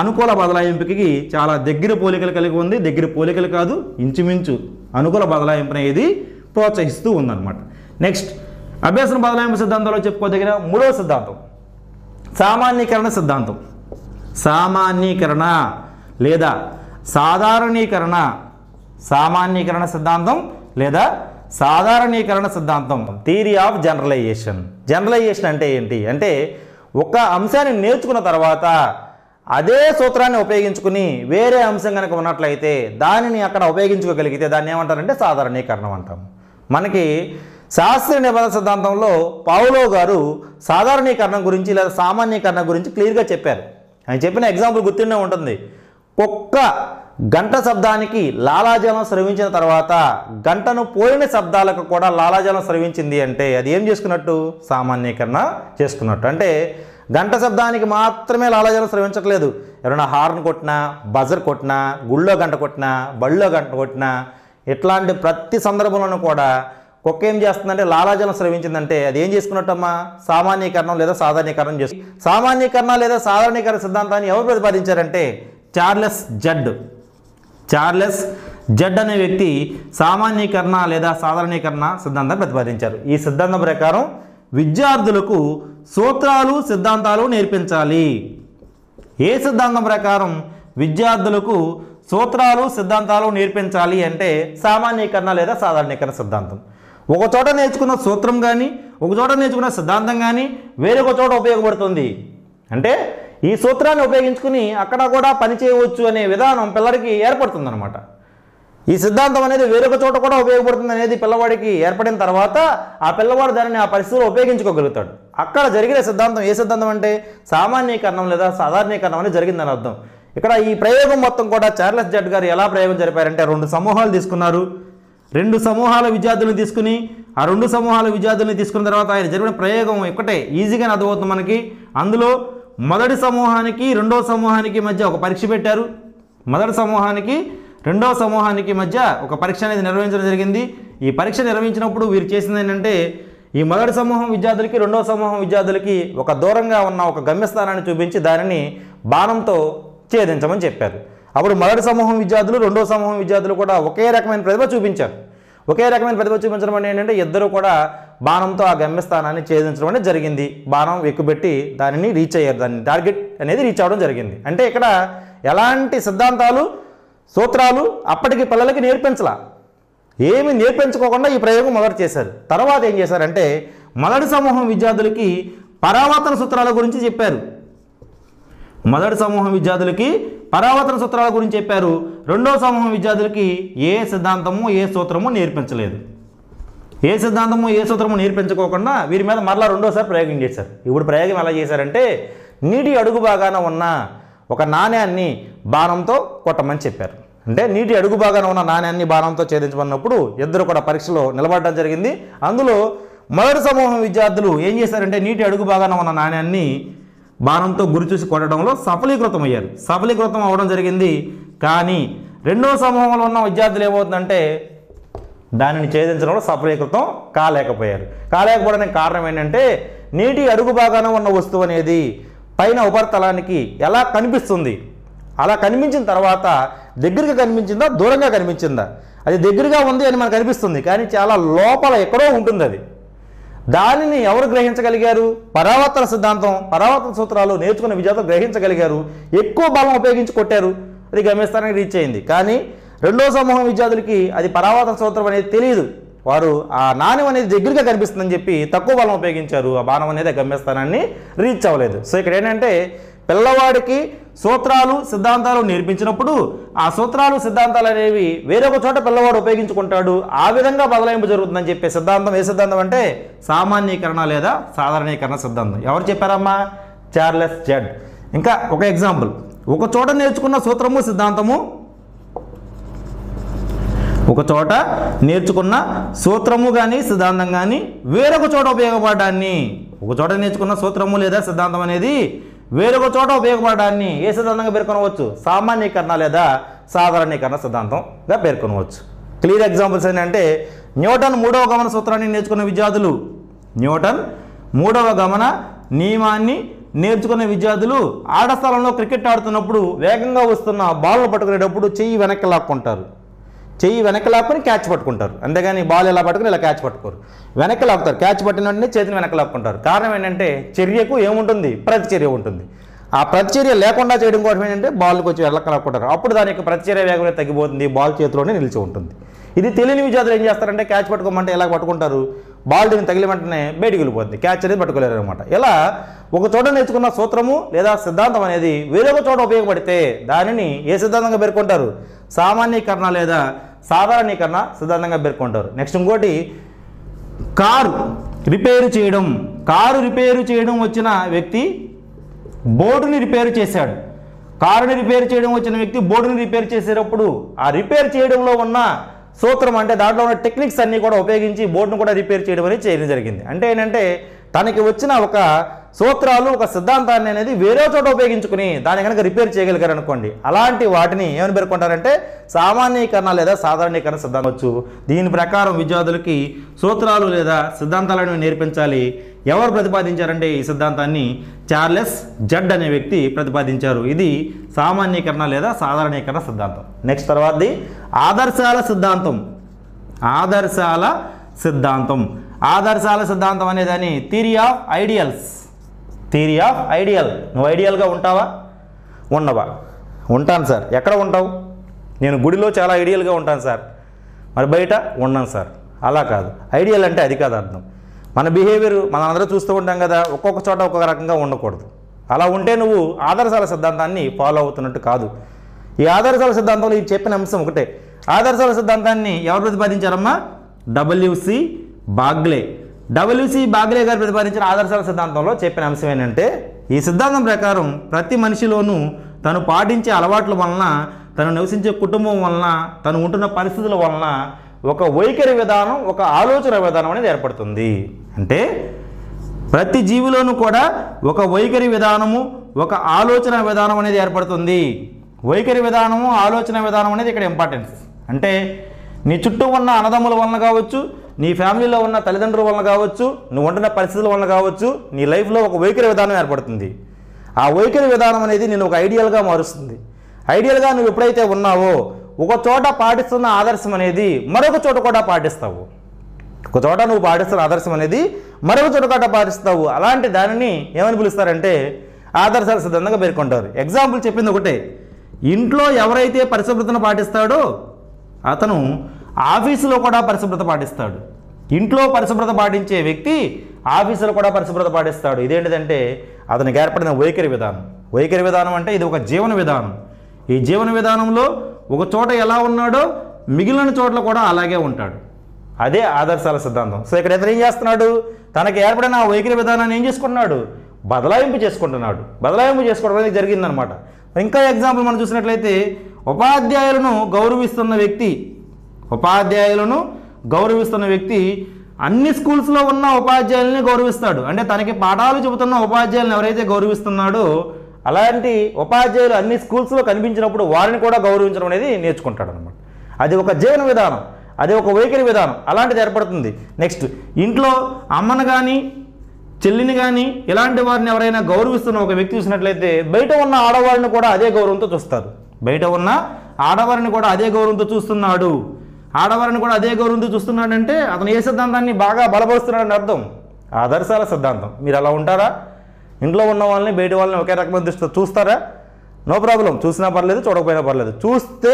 A: అనుకూల బదలాయింపుకి చాలా దగ్గర పోలికలు కలిగి ఉంది దగ్గర పోలికలు కాదు ఇంచుమించు అనుకూల బదలాయింపు అనేది ప్రోత్సహిస్తూ ఉందన్నమాట నెక్స్ట్ అభ్యసన బదలాయింపు సిద్ధాంతంలో చెప్పుకోదగిన మూడవ సిద్ధాంతం సామాన్యీకరణ సిద్ధాంతం సామాన్యీకరణ లేదా సాధారణీకరణ సామాన్యీకరణ సిద్ధాంతం లేదా సాధారణీకరణ సిద్ధాంతం థియరీ ఆఫ్ జనరలైజేషన్ జనరలైజేషన్ అంటే ఏంటి అంటే ఒక అంశాన్ని నేర్చుకున్న తర్వాత అదే సూత్రాన్ని ఉపయోగించుకుని వేరే అంశం కనుక ఉన్నట్లయితే దానిని అక్కడ ఉపయోగించుకోగలిగితే దాన్ని ఏమంటారంటే సాధారణీకరణం అంటాం మనకి శాస్త్రీయ నిబంధన సిద్ధాంతంలో పావులో గారు సాధారణీకరణ గురించి లేదా సామాన్యీకరణ గురించి క్లియర్గా చెప్పారు ఆయన చెప్పిన ఎగ్జాంపుల్ గుర్తుండే ఉంటుంది కుక్క గంట శబ్దానికి లాలాజలం స్రవించిన తర్వాత గంటను పోయిన శబ్దాలకు కూడా లాలాజలం స్రవించింది అంటే అది ఏం చేసుకున్నట్టు సామాన్యీకరణ చేసుకున్నట్టు అంటే గంట శబ్దానికి మాత్రమే లాలాజలం స్రవించట్లేదు ఎవరైనా హార్న్ కొట్టినా బజర్ కొట్టినా గుళ్ళో గంట కొట్టినా బళ్ళో గంట కొట్టినా ఇట్లాంటి ప్రతి సందర్భంలోనూ కూడా కుక్క ఏం చేస్తుందంటే లాలాజలం స్రవించిందంటే అది ఏం చేసుకున్నట్టమ్మా సామాన్యీకరణం లేదా సాధారణీకరణం చేసుకు సామాన్యీకరణ లేదా సాధారణీకరణ సిద్ధాంతాన్ని ఎవరు ప్రతిపాదించారంటే చార్లెస్ జడ్ చార్లెస్ జడ్ అనే వ్యక్తి సామాన్యీకరణ లేదా సాధారణీకరణ సిద్ధాంతం ప్రతిపాదించారు ఈ సిద్ధాంతం ప్రకారం విద్యార్థులకు సూత్రాలు సిద్ధాంతాలు నేర్పించాలి ఏ సిద్ధాంతం ప్రకారం విద్యార్థులకు సూత్రాలు సిద్ధాంతాలు నేర్పించాలి అంటే సామాన్యీకరణ లేదా సాధారణీకరణ సిద్ధాంతం ఒక చోట నేర్చుకున్న సూత్రం కానీ ఒక చోట నేర్చుకున్న సిద్ధాంతం కానీ వేరొక చోట ఉపయోగపడుతుంది అంటే ఈ సూత్రాన్ని ఉపయోగించుకుని అక్కడ కూడా పని చేయవచ్చు అనే విధానం పిల్లడికి అనమాట ఈ సిద్ధాంతం అనేది వేరొక చోట కూడా ఉపయోగపడుతుంది అనేది పిల్లవాడికి ఏర్పడిన తర్వాత ఆ పిల్లవాడు దానిని ఆ పరిస్థితిలో ఉపయోగించుకోగలుగుతాడు అక్కడ జరిగిన సిద్ధాంతం ఏ సిద్ధాంతం అంటే సామాన్యీకరణం లేదా సాధారణీకరణం అనేది జరిగిందని అర్థం ఇక్కడ ఈ ప్రయోగం మొత్తం కూడా చార్లెస్ జడ్ గారు ఎలా ప్రయోగం జరిపారంటే రెండు సమూహాలు తీసుకున్నారు రెండు సమూహాల విద్యార్థులను తీసుకుని ఆ రెండు సమూహాల విద్యార్థులను తీసుకున్న తర్వాత ఆయన జరిపిన ప్రయోగం ఒక్కటే ఈజీగా అర్థమవుతుంది మనకి అందులో మొదటి సమూహానికి రెండో సమూహానికి మధ్య ఒక పరీక్ష పెట్టారు మొదటి సమూహానికి రెండో సమూహానికి మధ్య ఒక పరీక్ష అనేది నిర్వహించడం జరిగింది ఈ పరీక్ష నిర్వహించినప్పుడు వీరు చేసింది ఏంటంటే ఈ మొదటి సమూహం విద్యార్థులకి రెండో సమూహం విద్యార్థులకి ఒక దూరంగా ఉన్న ఒక గమ్యస్థానాన్ని చూపించి దానిని బాణంతో ఛేదించమని చెప్పారు అప్పుడు మొదటి సమూహం విద్యార్థులు రెండో సమూహం విద్యార్థులు కూడా ఒకే రకమైన ప్రతిభ చూపించారు ఒకే రకమైన ప్రతిభ చూపించడం అంటే ఏంటంటే ఇద్దరు కూడా బాణంతో ఆ గమ్యస్థానాన్ని ఛేదించడం అనేది జరిగింది బాణం ఎక్కుపెట్టి దానిని రీచ్ అయ్యారు దాన్ని టార్గెట్ అనేది రీచ్ అవ్వడం జరిగింది అంటే ఇక్కడ ఎలాంటి సిద్ధాంతాలు సూత్రాలు అప్పటికి పిల్లలకి నేర్పించాల ఏమి నేర్పించుకోకుండా ఈ ప్రయోగం మొదటి చేశారు తర్వాత ఏం చేశారంటే మొదటి సమూహం విద్యార్థులకి పరావర్తన సూత్రాల గురించి చెప్పారు మొదటి సమూహం విద్యార్థులకి పరావర్తన సూత్రాల గురించి చెప్పారు రెండో సమూహం విద్యార్థులకి ఏ సిద్ధాంతము ఏ సూత్రము నేర్పించలేదు ఏ సిద్ధాంతము ఏ సూత్రము నేర్పించుకోకుండా వీరి మీద మరలా రెండోసారి ప్రయోగం చేశారు ఇప్పుడు ప్రయోగం ఎలా చేశారంటే నీటి అడుగు భాగాన ఉన్న ఒక నాణ్యాన్ని బాణంతో కొట్టమని చెప్పారు అంటే నీటి అడుగు భాగాన ఉన్న నాణ్యాన్ని బాణంతో ఛేదించమన్నప్పుడు ఇద్దరు కూడా పరీక్షలో నిలబడడం జరిగింది అందులో మొదటి సమూహం విద్యార్థులు ఏం చేశారంటే నీటి అడుగు భాగాన ఉన్న నాణ్యాన్ని బాణంతో గురి చూసి కొట్టడంలో సఫలీకృతం అయ్యారు సఫలీకృతం అవ్వడం జరిగింది కానీ రెండో సమూహంలో ఉన్న విద్యార్థులు ఏమవుతుందంటే దానిని ఛేదించడంలో సఫలీకృతం కాలేకపోయారు కాలేకపోవడానికి కారణం ఏంటంటే నీటి అడుగు భాగాన ఉన్న వస్తువు అనేది పైన ఉపరితలానికి ఎలా కనిపిస్తుంది అలా కనిపించిన తర్వాత దగ్గరగా కనిపించిందా దూరంగా కనిపించిందా అది దగ్గరగా ఉంది అని మనకు కనిపిస్తుంది కానీ చాలా లోపల ఎక్కడో ఉంటుంది అది దానిని ఎవరు గ్రహించగలిగారు పరావర్తన సిద్ధాంతం పరావర్తన సూత్రాలు నేర్చుకున్న విజేత గ్రహించగలిగారు ఎక్కువ బలం ఉపయోగించి కొట్టారు అది గమ్యస్థానానికి రీచ్ అయింది కానీ రెండో సమూహం విద్యార్థులకి అది పరావర్తన సూత్రం అనేది తెలియదు వారు ఆ నాణ్యం అనేది దగ్గరగా కనిపిస్తుందని చెప్పి తక్కువ బలం ఉపయోగించారు ఆ బాణం అనేది గమ్యస్థానాన్ని రీచ్ అవ్వలేదు సో ఇక్కడ ఏంటంటే పిల్లవాడికి సూత్రాలు సిద్ధాంతాలు నేర్పించినప్పుడు ఆ సూత్రాలు సిద్ధాంతాలు అనేవి వేరొక చోట పిల్లవాడు ఉపయోగించుకుంటాడు ఆ విధంగా బదలాయింపు జరుగుతుందని చెప్పే సిద్ధాంతం ఏ సిద్ధాంతం అంటే సామాన్యీకరణ లేదా సాధారణీకరణ సిద్ధాంతం ఎవరు చెప్పారమ్మా చార్లెస్ జెడ్ ఇంకా ఒక ఎగ్జాంపుల్ ఒక చోట నేర్చుకున్న సూత్రము సిద్ధాంతము ఒక చోట నేర్చుకున్న సూత్రము కానీ సిద్ధాంతం కానీ వేరొక చోట ఉపయోగపడడాన్ని ఒక చోట నేర్చుకున్న సూత్రము లేదా సిద్ధాంతం అనేది వేరొక చోట ఉపయోగపడడాన్ని ఏ సిద్ధాంతంగా పేర్కొనవచ్చు సామాన్యీకరణ లేదా సాధారణీకరణ సిద్ధాంతంగా పేర్కొనవచ్చు క్లియర్ ఎగ్జాంపుల్స్ ఏంటంటే న్యూటన్ మూడవ గమన సూత్రాన్ని నేర్చుకున్న విద్యార్థులు న్యూటన్ మూడవ గమన నియమాన్ని నేర్చుకున్న విద్యార్థులు ఆడస్థలంలో క్రికెట్ ఆడుతున్నప్పుడు వేగంగా వస్తున్న బాల్ పట్టుకునేటప్పుడు చెయ్యి వెనక్కి లాక్కుంటారు చెయ్యి వెనక లాక్కుని క్యాచ్ పట్టుకుంటారు అంతేగాని బాల్ ఎలా పట్టుకుని ఇలా క్యాచ్ పట్టుకోరు వెనక లాక్కుతారు క్యాచ్ పట్టిన వెంటనే చేతిని వెనక లాక్కుంటారు కారణం ఏంటంటే చర్యకు ఏముంటుంది ప్రతిచర్య ఉంటుంది ఆ ప్రతిచర్య లేకుండా చేయడం కోసం ఏంటంటే బాల్ కొంచెం వెళ్ళక లాక్కుంటారు అప్పుడు దాని యొక్క ప్రతిచర్య వేగంగా తగ్గిపోతుంది బాల్ చేతిలోనే నిలిచి ఉంటుంది ఇది తెలియని విద్యార్థులు ఏం చేస్తారంటే క్యాచ్ పట్టుకోమంటే ఎలా పట్టుకుంటారు బాల్ దీన్ని తగిలి వెంటనే బయటికి వెళ్ళిపోతుంది క్యాచ్ అనేది పట్టుకోలేరు అనమాట ఇలా ఒక చోట నేర్చుకున్న సూత్రము లేదా సిద్ధాంతం అనేది వేరొక చోట ఉపయోగపడితే దానిని ఏ సిద్ధాంతంగా పేర్కొంటారు సామాన్యీకరణ లేదా సాధారణీకరణ సిద్ధాంతంగా పేర్కొంటారు నెక్స్ట్ ఇంకోటి కారు రిపేరు చేయడం కారు రిపేరు చేయడం వచ్చిన వ్యక్తి బోర్డుని రిపేరు చేశాడు కారుని రిపేర్ చేయడం వచ్చిన వ్యక్తి బోర్డుని రిపేర్ చేసేటప్పుడు ఆ రిపేర్ చేయడంలో ఉన్న సూత్రం అంటే దాంట్లో ఉన్న టెక్నిక్స్ అన్నీ కూడా ఉపయోగించి బోర్డును కూడా రిపేర్ చేయడం అనేది చేయడం జరిగింది అంటే ఏంటంటే తనకి వచ్చిన ఒక సూత్రాలు ఒక సిద్ధాంతాన్ని అనేది వేరే చోట ఉపయోగించుకుని దాన్ని కనుక రిపేర్ చేయగలిగారు అనుకోండి అలాంటి వాటిని ఏమని పేర్కొంటారంటే సామాన్యీకరణ లేదా సాధారణీకరణ సిద్ధాంతం వచ్చు దీని ప్రకారం విద్యార్థులకి సూత్రాలు లేదా సిద్ధాంతాలను నేర్పించాలి ఎవరు ప్రతిపాదించారంటే ఈ సిద్ధాంతాన్ని చార్లెస్ జడ్ అనే వ్యక్తి ప్రతిపాదించారు ఇది సామాన్యీకరణ లేదా సాధారణీకరణ సిద్ధాంతం నెక్స్ట్ తర్వాతది ఆదర్శాల సిద్ధాంతం ఆదర్శాల సిద్ధాంతం ఆదర్శాల సిద్ధాంతం అనేదాన్ని theory of ideals theory of ideal నువ్వు ఐడియల్గా ఉంటావా ఉండవా ఉంటాను సార్ ఎక్కడ ఉంటావు నేను గుడిలో చాలా ఐడియల్గా ఉంటాను సార్ మరి బయట ఉన్నాను సార్ అలా కాదు ఐడియల్ అంటే అది కాదు అర్థం మన బిహేవియర్ మనం అందరూ చూస్తూ ఉంటాం కదా ఒక్కొక్క చోట ఒక్కొక్క రకంగా ఉండకూడదు అలా ఉంటే నువ్వు ఆదర్శాల సిద్ధాంతాన్ని ఫాలో అవుతున్నట్టు కాదు ఈ ఆదర్శాల సిద్ధాంతంలో ఇది చెప్పిన అంశం ఒకటే ఆదర్శాల సిద్ధాంతాన్ని ఎవరు ప్రతిపాదించారమ్మా డబ్ల్యూసి బాగ్లే డబ్ల్యూసి బాగ్లే గారు ప్రతిపాదించిన ఆదర్శాల సిద్ధాంతంలో చెప్పిన అంశం ఏంటంటే ఈ సిద్ధాంతం ప్రకారం ప్రతి మనిషిలోనూ తను పాటించే అలవాట్ల వలన తను నివసించే కుటుంబం వలన తను ఉంటున్న పరిస్థితుల వలన ఒక వైఖరి విధానం ఒక ఆలోచన విధానం అనేది ఏర్పడుతుంది అంటే ప్రతి జీవిలోనూ కూడా ఒక వైఖరి విధానము ఒక ఆలోచన విధానం అనేది ఏర్పడుతుంది వైఖరి విధానము ఆలోచన విధానం అనేది ఇక్కడ ఇంపార్టెన్స్ అంటే నీ చుట్టూ ఉన్న అన్నదమ్ముల వలన కావచ్చు నీ ఫ్యామిలీలో ఉన్న తల్లిదండ్రుల వలన కావచ్చు నువ్వు వండిన పరిస్థితుల వలన కావచ్చు నీ లైఫ్లో ఒక వైఖరి విధానం ఏర్పడుతుంది ఆ వైఖరి విధానం అనేది నేను ఒక ఐడియల్గా మారుస్తుంది ఐడియల్గా నువ్వు ఎప్పుడైతే ఉన్నావో ఒక చోట పాటిస్తున్న ఆదర్శం అనేది మరొక చోట కూడా పాటిస్తావు ఒక చోట నువ్వు పాటిస్తున్న ఆదర్శం అనేది మరొక చోట కూడా పాటిస్తావు అలాంటి దానిని ఏమని పిలుస్తారంటే ఆదర్శాలు సిద్ధంగా పేర్కొంటారు ఎగ్జాంపుల్ చెప్పింది ఒకటే ఇంట్లో ఎవరైతే పరిశుభ్రతను పాటిస్తాడో అతను ఆఫీసులో కూడా పరిశుభ్రత పాటిస్తాడు ఇంట్లో పరిశుభ్రత పాటించే వ్యక్తి ఆఫీసులో కూడా పరిశుభ్రత పాటిస్తాడు ఇదేంటిదంటే అతనికి ఏర్పడిన వైఖరి విధానం వైఖరి విధానం అంటే ఇది ఒక జీవన విధానం ఈ జీవన విధానంలో ఒక చోట ఎలా ఉన్నాడో మిగిలిన చోట్ల కూడా అలాగే ఉంటాడు అదే ఆదర్శాల సిద్ధాంతం సో ఇక్కడ ఇతను ఏం చేస్తున్నాడు తనకు ఏర్పడిన ఆ వైఖరి విధానాన్ని ఏం చేసుకుంటున్నాడు బదలాయింపు చేసుకుంటున్నాడు బదలాయింపు చేసుకోవడం అనేది జరిగిందనమాట ఇంకా ఎగ్జాంపుల్ మనం చూసినట్లయితే ఉపాధ్యాయులను గౌరవిస్తున్న వ్యక్తి ఉపాధ్యాయులను గౌరవిస్తున్న వ్యక్తి అన్ని స్కూల్స్లో ఉన్న ఉపాధ్యాయులని గౌరవిస్తాడు అంటే తనకి పాఠాలు చెబుతున్న ఉపాధ్యాయులను ఎవరైతే గౌరవిస్తున్నాడో అలాంటి ఉపాధ్యాయులు అన్ని స్కూల్స్లో కనిపించినప్పుడు వారిని కూడా గౌరవించడం అనేది నేర్చుకుంటాడు అనమాట అది ఒక జీవన విధానం అది ఒక వైఖరి విధానం అలాంటిది ఏర్పడుతుంది నెక్స్ట్ ఇంట్లో అమ్మను కానీ చెల్లిని కానీ ఇలాంటి వారిని ఎవరైనా గౌరవిస్తున్న ఒక వ్యక్తి చూసినట్లయితే బయట ఉన్న ఆడవారిని కూడా అదే గౌరవంతో చూస్తారు బయట ఉన్న ఆడవారిని కూడా అదే గౌరవంతో చూస్తున్నాడు ఆడవారిని కూడా అదే గౌరవంతో చూస్తున్నాడంటే అతను ఏ సిద్ధాంతాన్ని బాగా బలపరుస్తున్నాడని అర్థం ఆదర్శాల సిద్ధాంతం మీరు అలా ఉంటారా ఇంట్లో ఉన్న వాళ్ళని బయట వాళ్ళని ఒకే రకమైన దృష్టితో చూస్తారా నో ప్రాబ్లం చూసినా పర్లేదు చూడకపోయినా పర్లేదు చూస్తే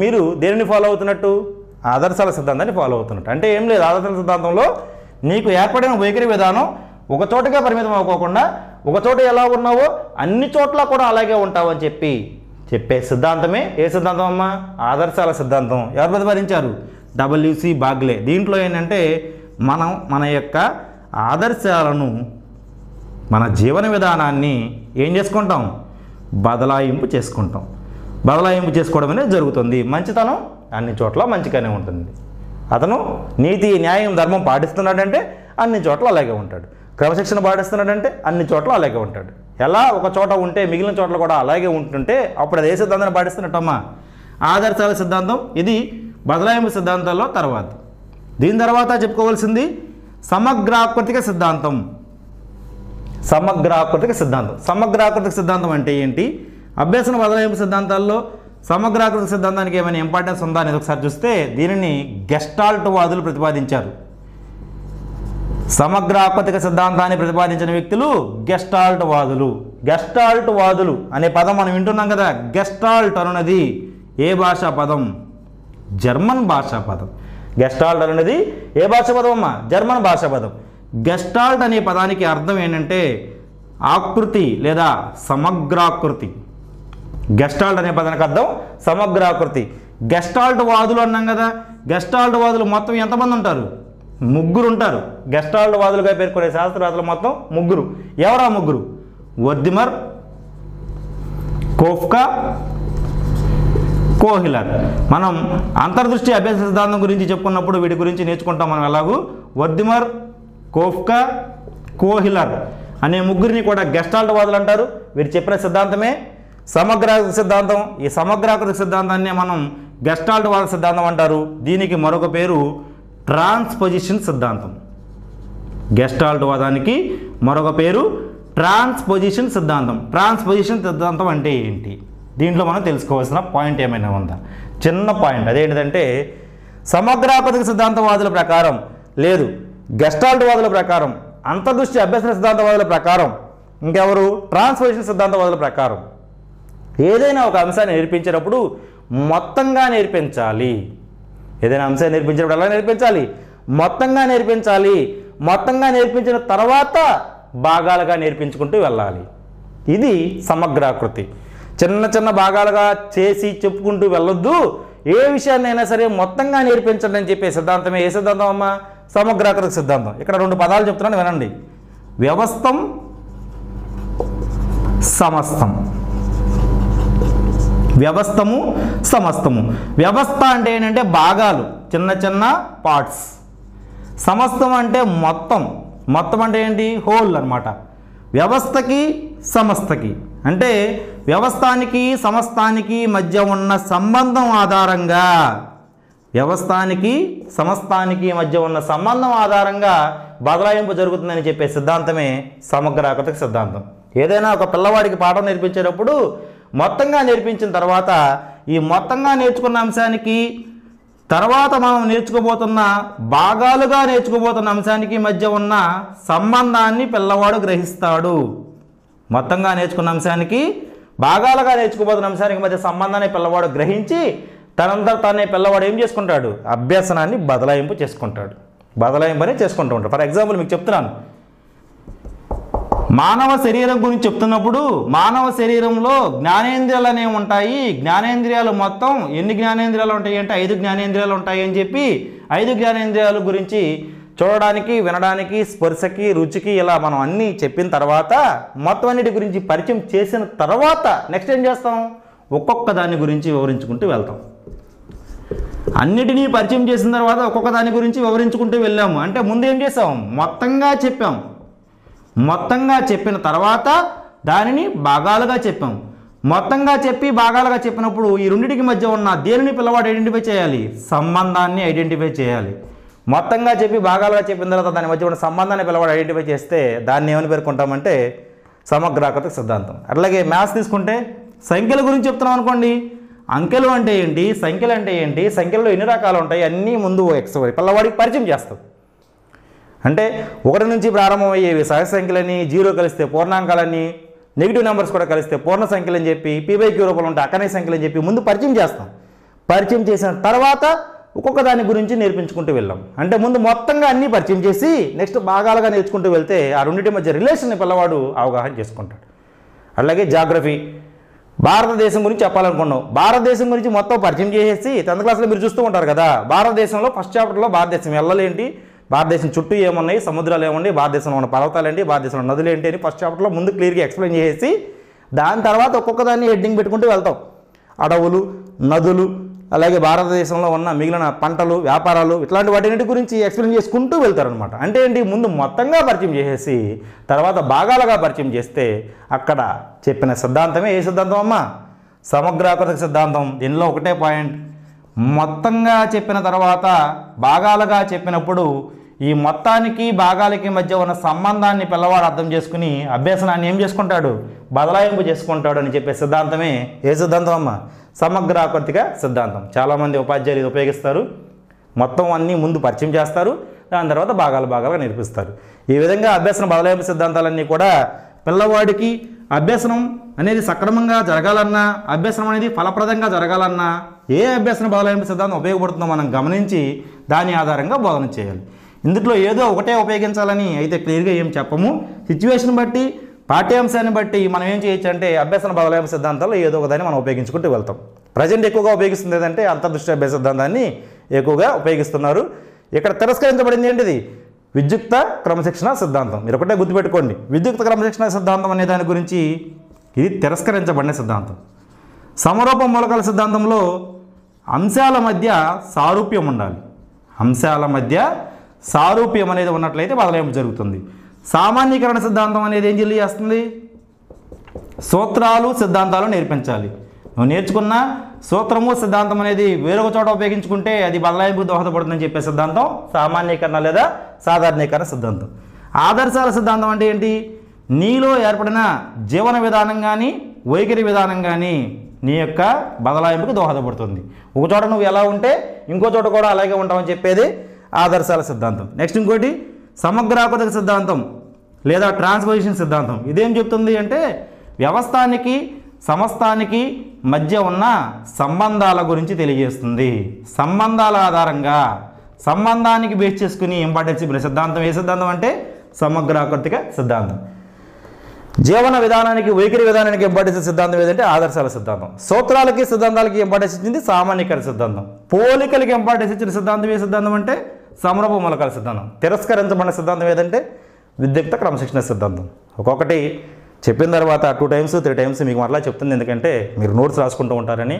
A: మీరు దేనిని ఫాలో అవుతున్నట్టు ఆదర్శాల సిద్ధాంతాన్ని ఫాలో అవుతున్నట్టు అంటే ఏం లేదు ఆదర్శాల సిద్ధాంతంలో నీకు ఏర్పడిన వైఖరి విధానం ఒక చోటగా పరిమితం అవ్వకుండా ఒక చోట ఎలా ఉన్నావో అన్ని చోట్ల కూడా అలాగే ఉంటావని చెప్పి చెప్పే సిద్ధాంతమే ఏ సిద్ధాంతం అమ్మా ఆదర్శాల సిద్ధాంతం ఎవరు ప్రతిపాదించారు డబ్ల్యూసి బాగ్లే దీంట్లో ఏంటంటే మనం మన యొక్క ఆదర్శాలను మన జీవన విధానాన్ని ఏం చేసుకుంటాం బదలాయింపు చేసుకుంటాం బదలాయింపు చేసుకోవడం అనేది జరుగుతుంది మంచితనం అన్ని చోట్ల మంచిగానే ఉంటుంది అతను నీతి న్యాయం ధర్మం పాటిస్తున్నాడంటే అన్ని చోట్ల అలాగే ఉంటాడు క్రమశిక్షణ పాటిస్తున్నాడంటే అన్ని చోట్ల అలాగే ఉంటాడు ఎలా ఒక చోట ఉంటే మిగిలిన చోట్ల కూడా అలాగే ఉంటుంటే అప్పుడు అది ఏ సిద్ధాంతాన్ని పాటిస్తున్నట్టమ్మా ఆదర్శాల సిద్ధాంతం ఇది బదలాయింపు సిద్ధాంతాల్లో తర్వాత దీని తర్వాత చెప్పుకోవాల్సింది సమగ్రాకృతిక సిద్ధాంతం సమగ్రాకృతిక సిద్ధాంతం సమగ్రాకృతిక సిద్ధాంతం అంటే ఏంటి అభ్యసన బదలాయింపు సిద్ధాంతాల్లో సమగ్రాకృతిక సిద్ధాంతానికి ఏమైనా ఇంపార్టెన్స్ ఉందా అనేది ఒకసారి చూస్తే దీనిని గెస్టాల్ట్ వాదులు ప్రతిపాదించారు సమగ్రాత్మతిక సిద్ధాంతాన్ని ప్రతిపాదించిన వ్యక్తులు గెస్టాల్ట్ వాదులు గెస్టాల్ట్ వాదులు అనే పదం మనం వింటున్నాం కదా గెస్టాల్ట్ అనున్నది ఏ భాషా పదం జర్మన్ భాషా పదం గెస్టాల్ట్ అనున్నది ఏ భాషా పదం అమ్మా జర్మన్ భాషా పదం గెస్టాల్ట్ అనే పదానికి అర్థం ఏంటంటే ఆకృతి లేదా సమగ్రాకృతి గెస్టాల్ట్ అనే పదానికి అర్థం సమగ్రాకృతి గెస్టాల్ట్ వాదులు అన్నాం కదా గెస్టాల్ట్ వాదులు మొత్తం ఎంతమంది ఉంటారు ముగ్గురు ఉంటారు గెస్టాల్డ్ వాదులుగా పేర్కొనే శాస్త్రవేత్తలు మొత్తం ముగ్గురు ఎవరా ముగ్గురు వర్దిమర్ కోఫ్కా కోహిలర్ మనం అంతర్దృష్టి అభ్యాస సిద్ధాంతం గురించి చెప్పుకున్నప్పుడు వీటి గురించి నేర్చుకుంటాం మనం ఎలాగూ వర్దిమర్ కోఫ్కా కోహిలర్ అనే ముగ్గురిని కూడా గెస్టాల్ట్ వాదులు అంటారు వీరు చెప్పిన సిద్ధాంతమే సమగ్రాకృతి సిద్ధాంతం ఈ సమగ్రాకృతి సిద్ధాంతాన్ని మనం గెస్టాల్ట్ వాద సిద్ధాంతం అంటారు దీనికి మరొక పేరు ట్రాన్స్పొజిషన్ సిద్ధాంతం గెస్టాల్ట్ వాదానికి మరొక పేరు ట్రాన్స్పొజిషన్ సిద్ధాంతం ట్రాన్స్పొజిషన్ సిద్ధాంతం అంటే ఏంటి దీంట్లో మనం తెలుసుకోవాల్సిన పాయింట్ ఏమైనా ఉందా చిన్న పాయింట్ అదేంటిదంటే సమగ్రాపతిక సిద్ధాంతవాదుల ప్రకారం లేదు గెస్టాల్ట్ వాదుల ప్రకారం అంతర్దృష్టి అభ్యసన సిద్ధాంతవాదుల ప్రకారం ఇంకెవరు ట్రాన్స్పొజిషన్ సిద్ధాంతవాదుల ప్రకారం ఏదైనా ఒక అంశాన్ని నేర్పించేటప్పుడు మొత్తంగా నేర్పించాలి ఏదైనా అంశాన్ని నేర్పించినప్పుడు ఎలా నేర్పించాలి మొత్తంగా నేర్పించాలి మొత్తంగా నేర్పించిన తర్వాత భాగాలుగా నేర్పించుకుంటూ వెళ్ళాలి ఇది సమగ్రాకృతి చిన్న చిన్న భాగాలుగా చేసి చెప్పుకుంటూ వెళ్ళొద్దు ఏ విషయాన్నైనా సరే మొత్తంగా నేర్పించండి అని చెప్పే సిద్ధాంతమే ఏ సిద్ధాంతం అమ్మా సమగ్రాకృతి సిద్ధాంతం ఇక్కడ రెండు పదాలు చెప్తున్నాను వినండి వ్యవస్థం సమస్తం వ్యవస్థము సమస్తము వ్యవస్థ అంటే ఏంటంటే భాగాలు చిన్న చిన్న పార్ట్స్ సమస్తం అంటే మొత్తం మొత్తం అంటే ఏంటి హోల్ అనమాట వ్యవస్థకి సమస్తకి అంటే వ్యవస్థానికి సమస్తానికి మధ్య ఉన్న సంబంధం ఆధారంగా వ్యవస్థానికి సమస్తానికి మధ్య ఉన్న సంబంధం ఆధారంగా బదలాయింపు జరుగుతుందని చెప్పే సిద్ధాంతమే సమగ్రాకృత సిద్ధాంతం ఏదైనా ఒక పిల్లవాడికి పాఠం నేర్పించేటప్పుడు మొత్తంగా నేర్పించిన తర్వాత ఈ మొత్తంగా నేర్చుకున్న అంశానికి తర్వాత మనం నేర్చుకోబోతున్న భాగాలుగా నేర్చుకోబోతున్న అంశానికి మధ్య ఉన్న సంబంధాన్ని పిల్లవాడు గ్రహిస్తాడు మొత్తంగా నేర్చుకున్న అంశానికి భాగాలుగా నేర్చుకోబోతున్న అంశానికి మధ్య సంబంధాన్ని పిల్లవాడు గ్రహించి తనంతా తానే పిల్లవాడు ఏం చేసుకుంటాడు అభ్యసనాన్ని బదలాయింపు చేసుకుంటాడు బదలాయింపు అనేది చేసుకుంటూ ఉంటాడు ఫర్ ఎగ్జాంపుల్ మీకు చెప్తున్నాను మానవ శరీరం గురించి చెప్తున్నప్పుడు మానవ శరీరంలో జ్ఞానేంద్రియాలు అనేవి ఉంటాయి జ్ఞానేంద్రియాలు మొత్తం ఎన్ని జ్ఞానేంద్రియాలు ఉంటాయి అంటే ఐదు జ్ఞానేంద్రియాలు ఉంటాయి అని చెప్పి ఐదు జ్ఞానేంద్రియాల గురించి చూడడానికి వినడానికి స్పర్శకి రుచికి ఇలా మనం అన్నీ చెప్పిన తర్వాత మొత్తం అన్నిటి గురించి పరిచయం చేసిన తర్వాత నెక్స్ట్ ఏం చేస్తాం ఒక్కొక్క దాని గురించి వివరించుకుంటూ వెళ్తాం అన్నిటినీ పరిచయం చేసిన తర్వాత ఒక్కొక్క దాని గురించి వివరించుకుంటూ వెళ్ళాము అంటే ముందు ఏం చేసాం మొత్తంగా చెప్పాం మొత్తంగా చెప్పిన తర్వాత దానిని భాగాలుగా చెప్పాం మొత్తంగా చెప్పి భాగాలుగా చెప్పినప్పుడు ఈ రెండింటికి మధ్య ఉన్న దేనిని పిల్లవాడు ఐడెంటిఫై చేయాలి సంబంధాన్ని ఐడెంటిఫై చేయాలి మొత్తంగా చెప్పి భాగాలుగా చెప్పిన తర్వాత దాని మధ్య ఉన్న సంబంధాన్ని పిల్లవాడు ఐడెంటిఫై చేస్తే దాన్ని ఏమని పేర్కొంటామంటే సమగ్రాకృత సిద్ధాంతం అట్లాగే మ్యాథ్స్ తీసుకుంటే సంఖ్యల గురించి చెప్తున్నాం అనుకోండి అంకెలు అంటే ఏంటి సంఖ్యలు అంటే ఏంటి సంఖ్యలో ఎన్ని రకాలు ఉంటాయి అన్నీ ముందు ఎక్స్ పిల్లవాడికి పరిచయం చేస్తాం అంటే ఒకటి నుంచి ప్రారంభమయ్యేవి సహజ సంఖ్యలని జీరో కలిస్తే పూర్ణాంకాలని నెగిటివ్ నెంబర్స్ కూడా కలిస్తే పూర్ణ సంఖ్యలు అని చెప్పి పీబైక్యూ రూపంలో ఉంటే అక్కనే సంఖ్యలు అని చెప్పి ముందు పరిచయం చేస్తాం పరిచయం చేసిన తర్వాత ఒక్కొక్క దాని గురించి నేర్పించుకుంటూ వెళ్ళాం అంటే ముందు మొత్తంగా అన్నీ పరిచయం చేసి నెక్స్ట్ భాగాలుగా నేర్చుకుంటూ వెళ్తే ఆ రెండింటి మధ్య రిలేషన్ని పిల్లవాడు అవగాహన చేసుకుంటాడు అలాగే జాగ్రఫీ భారతదేశం గురించి చెప్పాలనుకున్నాం భారతదేశం గురించి మొత్తం పరిచయం చేసేసి టెన్త్ క్లాస్లో మీరు చూస్తూ ఉంటారు కదా భారతదేశంలో ఫస్ట్ చాప్టర్లో భారతదేశం వెళ్ళలేంటి భారతదేశం చుట్టూ ఏమున్నాయి సముద్రాలు ఏమండి భారతదేశంలో ఉన్న పర్వతాలు ఏంటి భారతదేశంలో నదులు ఏంటి అని ఫస్ట్ చాప్టర్లో ముందు క్లియర్గా ఎక్స్ప్లెయిన్ చేసి దాని తర్వాత ఒక్కొక్కదాన్ని హెడ్డింగ్ పెట్టుకుంటూ వెళ్తాం అడవులు నదులు అలాగే భారతదేశంలో ఉన్న మిగిలిన పంటలు వ్యాపారాలు ఇట్లాంటి వాటిన్నిటి గురించి ఎక్స్ప్లెయిన్ చేసుకుంటూ వెళ్తారనమాట అంటే ఏంటి ముందు మొత్తంగా పరిచయం చేసేసి తర్వాత భాగాలుగా పరిచయం చేస్తే అక్కడ చెప్పిన సిద్ధాంతమే ఏ సిద్ధాంతం అమ్మా సమగ్రాకృత సిద్ధాంతం దీనిలో ఒకటే పాయింట్ మొత్తంగా చెప్పిన తర్వాత భాగాలుగా చెప్పినప్పుడు ఈ మొత్తానికి భాగాలకి మధ్య ఉన్న సంబంధాన్ని పిల్లవాడు అర్థం చేసుకుని అభ్యసనాన్ని ఏం చేసుకుంటాడు బదలాయింపు చేసుకుంటాడు అని చెప్పే సిద్ధాంతమే ఏ సిద్ధాంతం అమ్మ సమగ్రాకృతిక సిద్ధాంతం చాలామంది ఉపాధ్యాయులు ఇది ఉపయోగిస్తారు మొత్తం అన్నీ ముందు పరిచయం చేస్తారు దాని తర్వాత భాగాలు భాగాలుగా నేర్పిస్తారు ఈ విధంగా అభ్యసన బదలాయింపు సిద్ధాంతాలన్నీ కూడా పిల్లవాడికి అభ్యసనం అనేది సక్రమంగా జరగాలన్నా అభ్యసనం అనేది ఫలప్రదంగా జరగాలన్నా ఏ అభ్యసన బదలాయింపు సిద్ధాంతం ఉపయోగపడుతుందో మనం గమనించి దాని ఆధారంగా బోధన చేయాలి ఇందులో ఏదో ఒకటే ఉపయోగించాలని అయితే క్లియర్గా ఏం చెప్పము సిచ్యువేషన్ బట్టి పాఠ్యాంశాన్ని బట్టి మనం ఏం చేయొచ్చు అంటే అభ్యసన బదలాయింపు సిద్ధాంతాలు ఏదో ఒకదాన్ని మనం ఉపయోగించుకుంటూ వెళ్తాం ప్రజెంట్ ఎక్కువగా ఉపయోగిస్తుంది ఏదంటే అంతర్దృష్టి అభ్యాస సిద్ధాంతాన్ని ఎక్కువగా ఉపయోగిస్తున్నారు ఇక్కడ తిరస్కరించబడింది ఏంటిది విద్యుక్త క్రమశిక్షణ సిద్ధాంతం మీరు ఒకటే గుర్తుపెట్టుకోండి విద్యుక్త క్రమశిక్షణ సిద్ధాంతం అనే దాని గురించి ఇది తిరస్కరించబడిన సిద్ధాంతం సమరూప మూలకాల సిద్ధాంతంలో అంశాల మధ్య సారూప్యం ఉండాలి అంశాల మధ్య సారూప్యం అనేది ఉన్నట్లయితే బదలయం జరుగుతుంది సామాన్యీకరణ సిద్ధాంతం అనేది ఏం తెలియజేస్తుంది సూత్రాలు సిద్ధాంతాలు నేర్పించాలి నువ్వు నేర్చుకున్న సూత్రము సిద్ధాంతం అనేది వేరొక చోట ఉపయోగించుకుంటే అది బదలాయింపు దోహదపడుతుందని చెప్పే సిద్ధాంతం సామాన్యీకరణ లేదా సాధారణీకరణ సిద్ధాంతం ఆదర్శాల సిద్ధాంతం అంటే ఏంటి నీలో ఏర్పడిన జీవన విధానం కానీ వైఖరి విధానం కానీ నీ యొక్క బదలాయింపుకు దోహదపడుతుంది ఒక చోట నువ్వు ఎలా ఉంటే ఇంకో చోట కూడా అలాగే అని చెప్పేది ఆదర్శాల సిద్ధాంతం నెక్స్ట్ ఇంకోటి సమగ్రాపద సిద్ధాంతం లేదా ట్రాన్స్పోజిషన్ సిద్ధాంతం ఇదేం చెప్తుంది అంటే వ్యవస్థానికి సమస్తానికి మధ్య ఉన్న సంబంధాల గురించి తెలియజేస్తుంది సంబంధాల ఆధారంగా సంబంధానికి బేస్ చేసుకుని ఇంపార్టెన్స్ ఇచ్చిన సిద్ధాంతం ఏ సిద్ధాంతం అంటే సమగ్రాకృతిక సిద్ధాంతం జీవన విధానానికి వైఖరి విధానానికి ఇంపార్టెన్స్ సిద్ధాంతం ఏదంటే ఆదర్శాల సిద్ధాంతం సూత్రాలకి సిద్ధాంతాలకి ఇంపార్టెన్స్ ఇచ్చింది సామాన్యకర సిద్ధాంతం పోలికలకి ఇంపార్టెన్స్ ఇచ్చిన సిద్ధాంతం ఏ సిద్ధాంతం అంటే సమరూప మూలకాల సిద్ధాంతం తిరస్కరించబడిన సిద్ధాంతం ఏదంటే విద్యుక్త క్రమశిక్షణ సిద్ధాంతం ఒక్కొక్కటి చెప్పిన తర్వాత టూ టైమ్స్ త్రీ టైమ్స్ మీకు మరలా చెప్తుంది ఎందుకంటే మీరు నోట్స్ రాసుకుంటూ ఉంటారని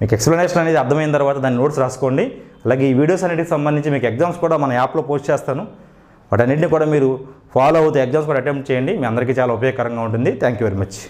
A: మీకు ఎక్స్ప్లెనేషన్ అనేది అర్థమైన తర్వాత దాన్ని నోట్స్ రాసుకోండి అలాగే ఈ వీడియోస్ అన్నిటికి సంబంధించి మీకు ఎగ్జామ్స్ కూడా మన యాప్లో పోస్ట్ చేస్తాను వాటన్నింటినీ కూడా మీరు ఫాలో అవుతూ ఎగ్జామ్స్ కూడా అటెంప్ట్ చేయండి మీ అందరికీ చాలా ఉపయోగకరంగా ఉంటుంది థ్యాంక్ యూ వెరీ మచ్